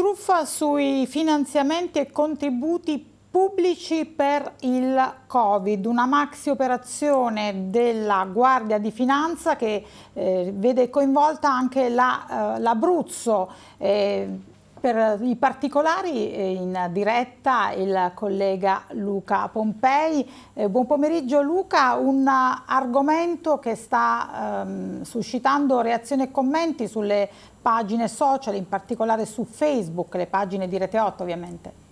truffa sui finanziamenti e contributi pubblici per il Covid, una maxi operazione della Guardia di Finanza che eh, vede coinvolta anche l'Abruzzo. La, eh, eh per i particolari eh, in diretta il collega Luca Pompei. Eh, buon pomeriggio Luca, un argomento che sta ehm, suscitando reazioni e commenti sulle pagine social, in particolare su Facebook, le pagine di Rete 8 ovviamente.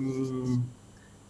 Mm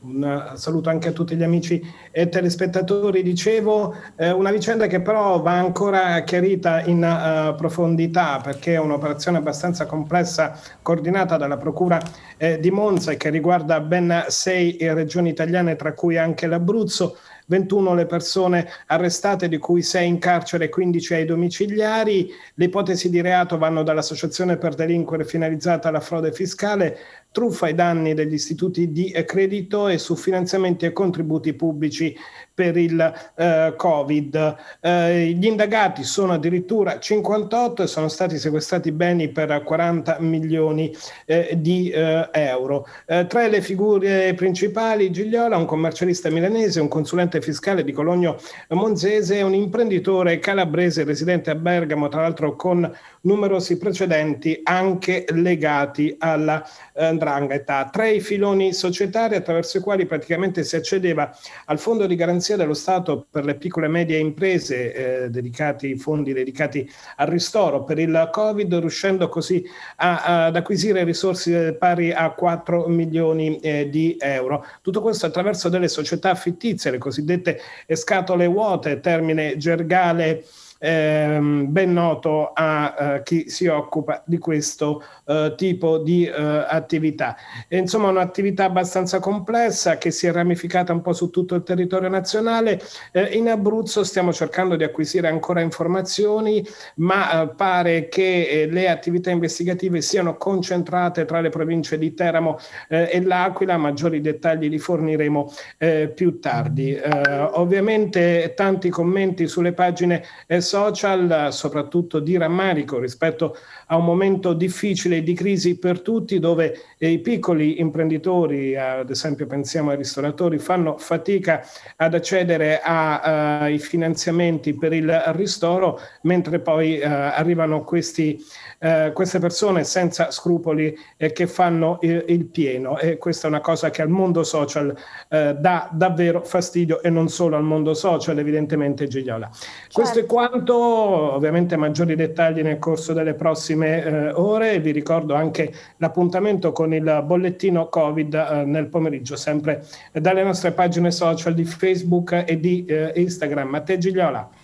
un saluto anche a tutti gli amici e telespettatori. Dicevo, eh, una vicenda che però va ancora chiarita in uh, profondità perché è un'operazione abbastanza complessa coordinata dalla Procura eh, di Monza e che riguarda ben sei regioni italiane, tra cui anche l'Abruzzo. 21 le persone arrestate, di cui 6 in carcere e 15 ai domiciliari. Le ipotesi di reato vanno dall'associazione per delinquere finalizzata alla frode fiscale, truffa ai danni degli istituti di credito su finanziamenti e contributi pubblici per il eh, Covid. Eh, gli indagati sono addirittura 58 e sono stati sequestrati beni per 40 milioni eh, di eh, euro. Eh, tra le figure principali Gigliola, un commercialista milanese, un consulente fiscale di Cologno Monzese e un imprenditore calabrese residente a Bergamo, tra l'altro con numerosi precedenti anche legati alla eh, Ndrangheta. Tra i filoni societari attraverso i quali praticamente si accedeva al fondo di garanzia L'Agenzia dello Stato per le piccole e medie imprese, eh, dedicati, fondi dedicati al ristoro per il Covid, riuscendo così a, a, ad acquisire risorse pari a 4 milioni eh, di euro. Tutto questo attraverso delle società fittizie, le cosiddette scatole vuote, termine gergale ehm, ben noto a eh, chi si occupa di questo eh, tipo di eh, attività. E, insomma un'attività abbastanza complessa che si è ramificata un po' su tutto il territorio nazionale. Eh, in Abruzzo stiamo cercando di acquisire ancora informazioni, ma eh, pare che eh, le attività investigative siano concentrate tra le province di Teramo e L'Aquila, maggiori dettagli li forniremo più tardi. ovviamente tanti commenti sulle pagine eh, social, soprattutto di rammarico rispetto a un momento difficile di crisi per tutti, dove i piccoli imprenditori, ad esempio pensiamo ai ristoratori, fanno fatica ad accedere ai eh, finanziamenti per il ristoro, mentre poi eh, arrivano questi, eh, queste persone senza scrupoli eh, che fanno il, il, pieno. E questa è una cosa che al mondo social eh, dà davvero fastidio e non solo al mondo social, evidentemente Gigliola. Certo. Questo è certo. quanto tanto, ovviamente maggiori dettagli nel corso delle prossime eh, ore. Vi ricordo anche l'appuntamento con il bollettino Covid eh, nel pomeriggio, sempre dalle nostre pagine social di Facebook e di eh, Instagram. A te Gigliola.